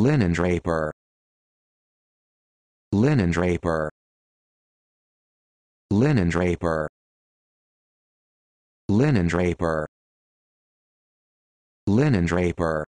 linen draper linen draper linen draper linen draper linen draper